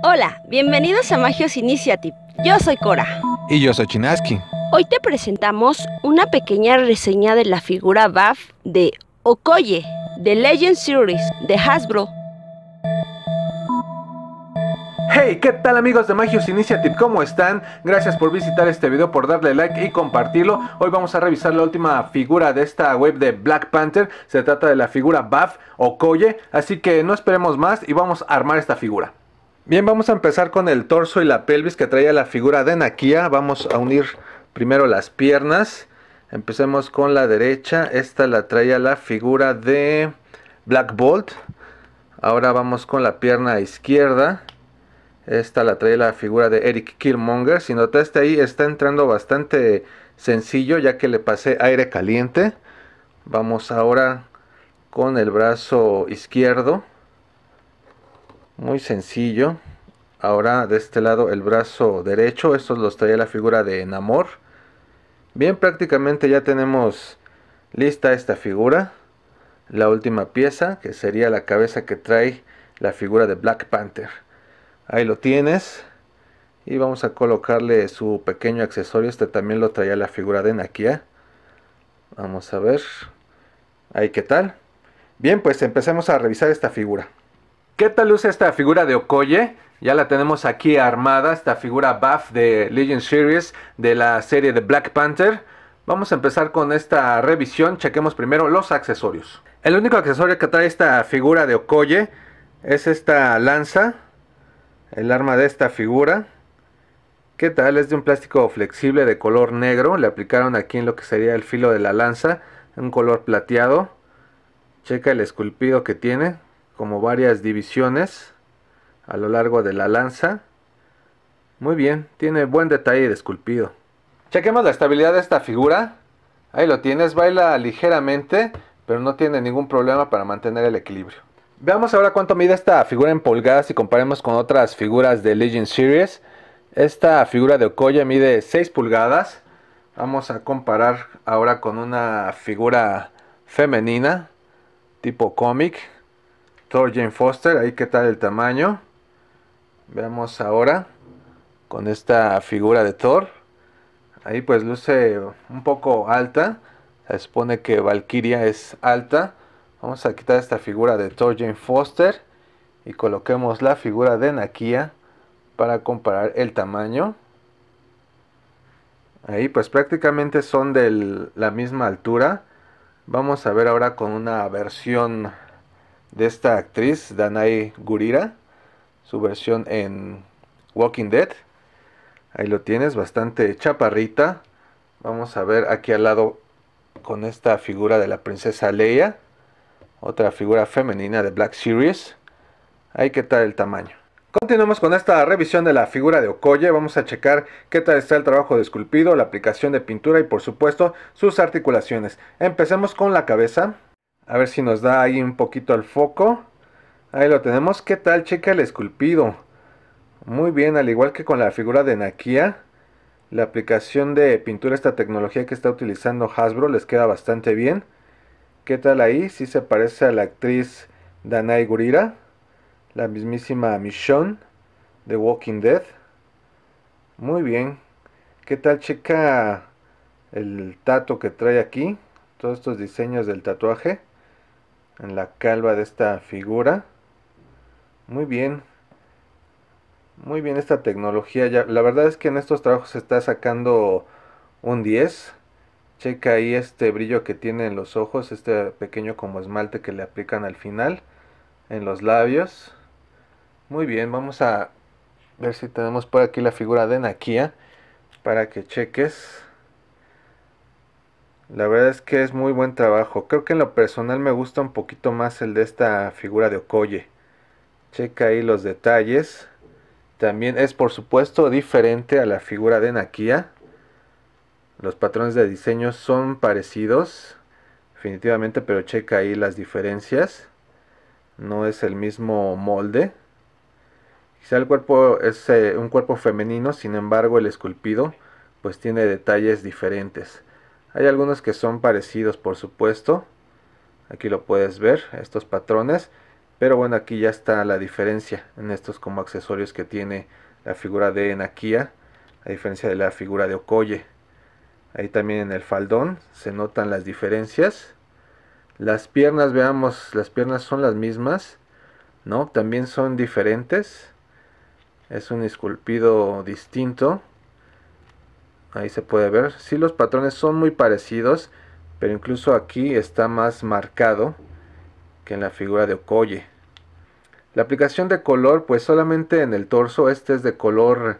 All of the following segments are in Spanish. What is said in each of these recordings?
Hola, bienvenidos a Magios Initiative. Yo soy Cora. Y yo soy Chinaski. Hoy te presentamos una pequeña reseña de la figura Buff de Okoye, de Legend Series, de Hasbro. Hey, ¿qué tal amigos de Magios Initiative? ¿Cómo están? Gracias por visitar este video, por darle like y compartirlo. Hoy vamos a revisar la última figura de esta web de Black Panther. Se trata de la figura Buff Okoye, así que no esperemos más y vamos a armar esta figura. Bien, vamos a empezar con el torso y la pelvis que traía la figura de Nakia. Vamos a unir primero las piernas. Empecemos con la derecha. Esta la traía la figura de Black Bolt. Ahora vamos con la pierna izquierda. Esta la trae la figura de Eric Killmonger. Si notaste ahí está entrando bastante sencillo ya que le pasé aire caliente. Vamos ahora con el brazo izquierdo muy sencillo ahora de este lado el brazo derecho estos los traía la figura de enamor. bien prácticamente ya tenemos lista esta figura la última pieza que sería la cabeza que trae la figura de Black Panther ahí lo tienes y vamos a colocarle su pequeño accesorio este también lo traía la figura de Nakia vamos a ver ahí qué tal bien pues empecemos a revisar esta figura ¿Qué tal luce esta figura de Okoye? Ya la tenemos aquí armada, esta figura buff de Legion Series de la serie de Black Panther. Vamos a empezar con esta revisión, chequemos primero los accesorios. El único accesorio que trae esta figura de Okoye es esta lanza, el arma de esta figura. ¿Qué tal? Es de un plástico flexible de color negro. Le aplicaron aquí en lo que sería el filo de la lanza. Un color plateado. Checa el esculpido que tiene como varias divisiones a lo largo de la lanza. Muy bien, tiene buen detalle de esculpido. Chequemos la estabilidad de esta figura. Ahí lo tienes, baila ligeramente, pero no tiene ningún problema para mantener el equilibrio. Veamos ahora cuánto mide esta figura en pulgadas y comparemos con otras figuras de Legion Series. Esta figura de Okoye mide 6 pulgadas. Vamos a comparar ahora con una figura femenina tipo cómic Thor Jane Foster, ahí que tal el tamaño. Veamos ahora con esta figura de Thor. Ahí pues luce un poco alta. Se supone que Valkyria es alta. Vamos a quitar esta figura de Thor Jane Foster y coloquemos la figura de Nakia para comparar el tamaño. Ahí pues prácticamente son de la misma altura. Vamos a ver ahora con una versión de esta actriz, Danai Gurira, su versión en Walking Dead. Ahí lo tienes, bastante chaparrita. Vamos a ver aquí al lado con esta figura de la princesa Leia, otra figura femenina de Black Series. Ahí que tal el tamaño. Continuamos con esta revisión de la figura de Okoye, vamos a checar qué tal está el trabajo de esculpido, la aplicación de pintura y por supuesto sus articulaciones. Empecemos con la cabeza, a ver si nos da ahí un poquito al foco. Ahí lo tenemos. ¿Qué tal? Checa el esculpido. Muy bien, al igual que con la figura de Nakia. La aplicación de pintura, esta tecnología que está utilizando Hasbro, les queda bastante bien. ¿Qué tal ahí? si se parece a la actriz Danai Gurira. La mismísima Michonne de Walking Dead. Muy bien. ¿Qué tal checa el tato que trae aquí? Todos estos diseños del tatuaje en la calva de esta figura. Muy bien. Muy bien esta tecnología. la verdad es que en estos trabajos se está sacando un 10. Checa ahí este brillo que tiene en los ojos, este pequeño como esmalte que le aplican al final, en los labios. Muy bien, vamos a ver si tenemos por aquí la figura de Nakia para que cheques. La verdad es que es muy buen trabajo. Creo que en lo personal me gusta un poquito más el de esta figura de Okoye. Checa ahí los detalles. También es por supuesto diferente a la figura de Nakia. Los patrones de diseño son parecidos, definitivamente, pero checa ahí las diferencias. No es el mismo molde. Quizá el cuerpo es eh, un cuerpo femenino, sin embargo el esculpido pues tiene detalles diferentes. Hay algunos que son parecidos, por supuesto. Aquí lo puedes ver, estos patrones. Pero bueno, aquí ya está la diferencia en estos como accesorios que tiene la figura de Enakia, a diferencia de la figura de Okoye. Ahí también en el faldón se notan las diferencias. Las piernas, veamos, las piernas son las mismas, ¿no? También son diferentes. Es un esculpido distinto ahí se puede ver si los patrones son muy parecidos pero incluso aquí está más marcado que en la figura de Okoye la aplicación de color pues solamente en el torso este es de color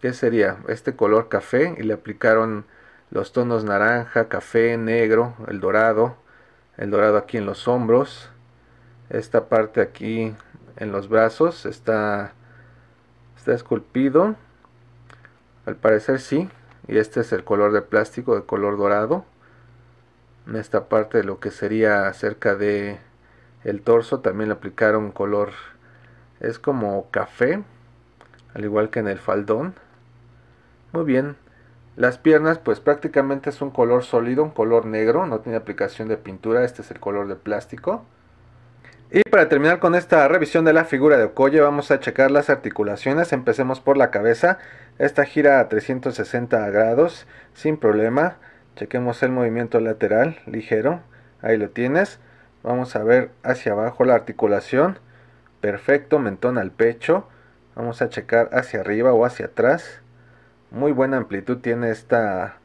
¿qué sería? este color café y le aplicaron los tonos naranja, café, negro, el dorado el dorado aquí en los hombros esta parte aquí en los brazos está está esculpido al parecer sí y este es el color de plástico de color dorado en esta parte de lo que sería cerca de el torso también le aplicaron color es como café al igual que en el faldón muy bien las piernas pues prácticamente es un color sólido un color negro no tiene aplicación de pintura este es el color de plástico y para terminar con esta revisión de la figura de Okoye, vamos a checar las articulaciones. Empecemos por la cabeza. Esta gira a 360 grados, sin problema. Chequemos el movimiento lateral, ligero. Ahí lo tienes. Vamos a ver hacia abajo la articulación. Perfecto, mentón al pecho. Vamos a checar hacia arriba o hacia atrás. Muy buena amplitud tiene esta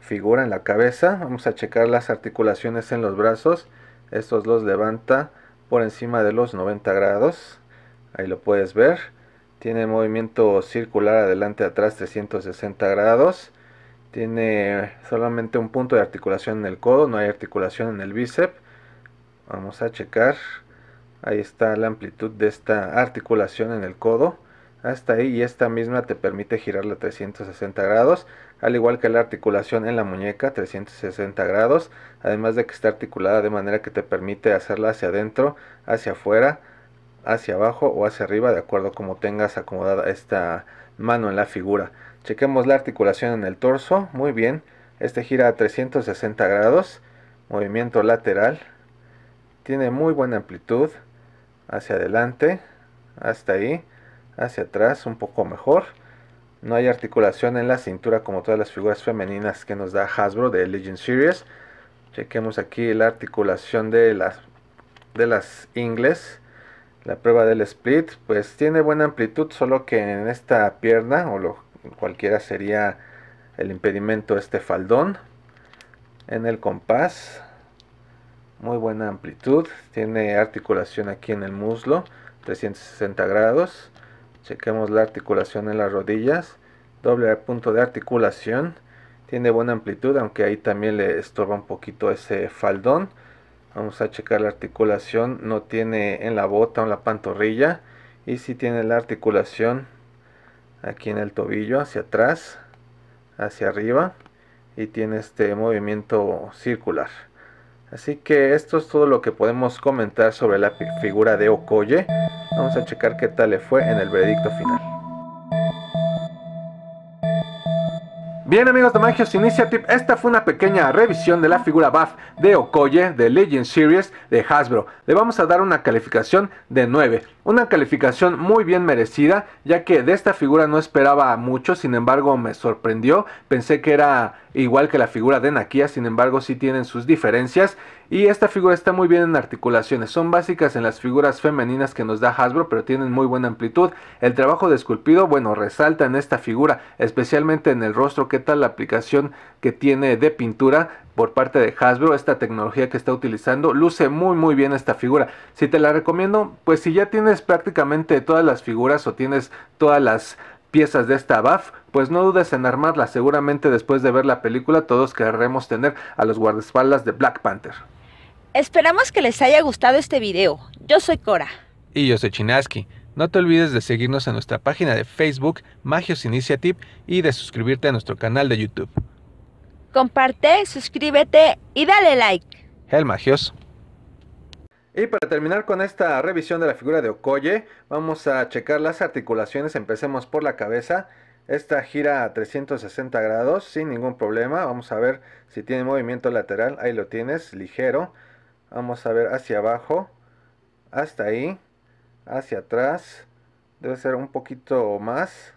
figura en la cabeza. Vamos a checar las articulaciones en los brazos. Estos los levanta por encima de los 90 grados. Ahí lo puedes ver. Tiene movimiento circular adelante atrás 360 grados. Tiene solamente un punto de articulación en el codo, no hay articulación en el bíceps. Vamos a checar. Ahí está la amplitud de esta articulación en el codo. Hasta ahí y esta misma te permite girarla 360 grados al igual que la articulación en la muñeca 360 grados, además de que está articulada de manera que te permite hacerla hacia adentro, hacia afuera, hacia abajo o hacia arriba, de acuerdo como tengas acomodada esta mano en la figura. Chequemos la articulación en el torso, muy bien, este gira a 360 grados, movimiento lateral, tiene muy buena amplitud, hacia adelante, hasta ahí, hacia atrás, un poco mejor no hay articulación en la cintura como todas las figuras femeninas que nos da Hasbro de Legend Series. Chequemos aquí la articulación de las, de las ingles. La prueba del split, pues tiene buena amplitud, solo que en esta pierna, o cualquiera sería el impedimento este faldón. En el compás, muy buena amplitud. Tiene articulación aquí en el muslo, 360 grados chequemos la articulación en las rodillas, doble punto de articulación, tiene buena amplitud, aunque ahí también le estorba un poquito ese faldón. Vamos a checar la articulación, no tiene en la bota o en la pantorrilla y si tiene la articulación aquí en el tobillo, hacia atrás, hacia arriba y tiene este movimiento circular. Así que esto es todo lo que podemos comentar sobre la figura de Okoye. Vamos a checar qué tal le fue en el veredicto final. Bien amigos de Magios Initiative, esta fue una pequeña revisión de la figura buff de Okoye de Legend Series de Hasbro. Le vamos a dar una calificación de 9. Una calificación muy bien merecida, ya que de esta figura no esperaba mucho, sin embargo me sorprendió, pensé que era igual que la figura de Nakia, sin embargo sí tienen sus diferencias y esta figura está muy bien en articulaciones, son básicas en las figuras femeninas que nos da Hasbro, pero tienen muy buena amplitud. El trabajo de esculpido, bueno, resalta en esta figura, especialmente en el rostro, qué tal la aplicación que tiene de pintura, por parte de Hasbro, esta tecnología que está utilizando, luce muy muy bien esta figura. Si te la recomiendo, pues si ya tienes prácticamente todas las figuras o tienes todas las piezas de esta BAF, pues no dudes en armarla, seguramente después de ver la película todos querremos tener a los guardaespaldas de Black Panther. Esperamos que les haya gustado este video. Yo soy Cora. Y yo soy Chinaski. No te olvides de seguirnos en nuestra página de Facebook, Magios Initiative, y de suscribirte a nuestro canal de YouTube comparte, suscríbete y dale like. El Magios. Y para terminar con esta revisión de la figura de Okoye, vamos a checar las articulaciones. Empecemos por la cabeza. Esta gira a 360 grados sin ningún problema. Vamos a ver si tiene movimiento lateral. Ahí lo tienes, ligero. Vamos a ver hacia abajo, hasta ahí, hacia atrás. Debe ser un poquito más.